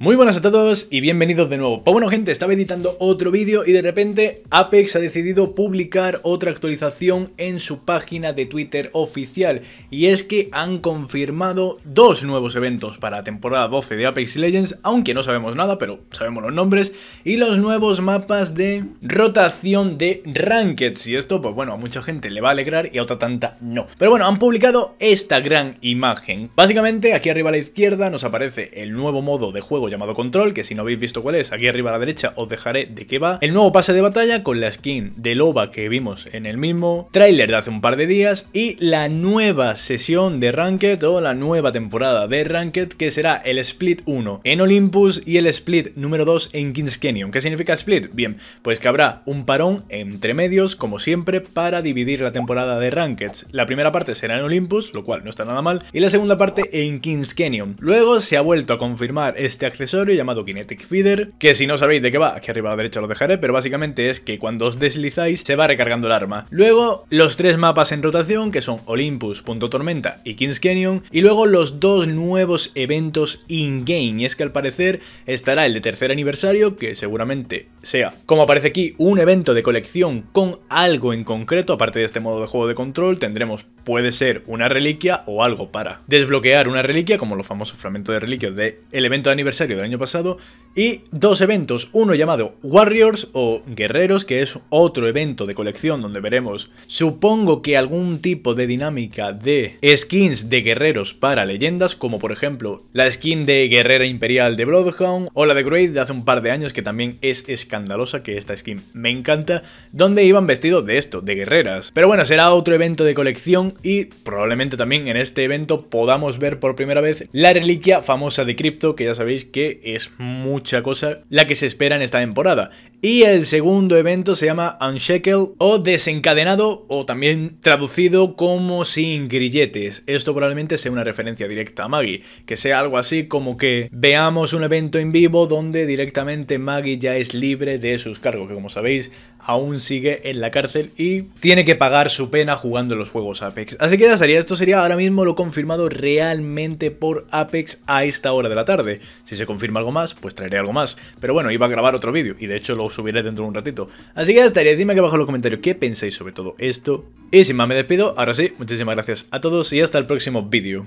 Muy buenas a todos y bienvenidos de nuevo. Pues bueno gente, estaba editando otro vídeo y de repente Apex ha decidido publicar otra actualización en su página de Twitter oficial y es que han confirmado dos nuevos eventos para la temporada 12 de Apex Legends, aunque no sabemos nada, pero sabemos los nombres, y los nuevos mapas de rotación de rankings y esto pues bueno, a mucha gente le va a alegrar y a otra tanta no. Pero bueno, han publicado esta gran imagen. Básicamente aquí arriba a la izquierda nos aparece el nuevo modo de juego llamado Control, que si no habéis visto cuál es, aquí arriba a la derecha os dejaré de qué va. El nuevo pase de batalla con la skin de Loba que vimos en el mismo tráiler de hace un par de días y la nueva sesión de Ranked o la nueva temporada de Ranked que será el Split 1 en Olympus y el Split número 2 en Kings Canyon. ¿Qué significa Split? Bien, pues que habrá un parón entre medios como siempre para dividir la temporada de Ranked. La primera parte será en Olympus, lo cual no está nada mal, y la segunda parte en Kings Canyon. Luego se ha vuelto a confirmar este accesorio llamado Kinetic Feeder, que si no sabéis de qué va, aquí arriba a la derecha lo dejaré, pero básicamente es que cuando os deslizáis se va recargando el arma. Luego, los tres mapas en rotación, que son Olympus, Punto Tormenta y Kings Canyon, y luego los dos nuevos eventos in-game, y es que al parecer estará el de tercer aniversario, que seguramente sea, como aparece aquí, un evento de colección con algo en concreto, aparte de este modo de juego de control, tendremos puede ser una reliquia o algo para. Desbloquear una reliquia, como los famosos fragmentos de reliquias del evento de aniversario del año pasado, y dos eventos, uno llamado Warriors o Guerreros, que es otro evento de colección donde veremos, supongo que algún tipo de dinámica de skins de guerreros para leyendas, como por ejemplo la skin de Guerrera Imperial de Bloodhound o la de Great de hace un par de años, que también es escandalosa, que esta skin me encanta, donde iban vestidos de esto, de guerreras. Pero bueno, será otro evento de colección y probablemente también en este evento podamos ver por primera vez la reliquia famosa de Crypto, que ya sabéis que es mucha cosa la que se espera en esta temporada. Y el segundo evento se llama Unshackle o desencadenado o también traducido como sin grilletes. Esto probablemente sea una referencia directa a Maggie, que sea algo así como que veamos un evento en vivo donde directamente Maggie ya es libre de sus cargos, que como sabéis aún sigue en la cárcel y tiene que pagar su pena jugando los juegos Apex Así que ya estaría, esto sería ahora mismo lo confirmado realmente por Apex a esta hora de la tarde. Si se confirma algo más, pues traeré algo más. Pero bueno, iba a grabar otro vídeo y de hecho lo subiré dentro de un ratito. Así que ya estaría, dime aquí abajo en los comentarios qué pensáis sobre todo esto. Y sin más me despido, ahora sí, muchísimas gracias a todos y hasta el próximo vídeo.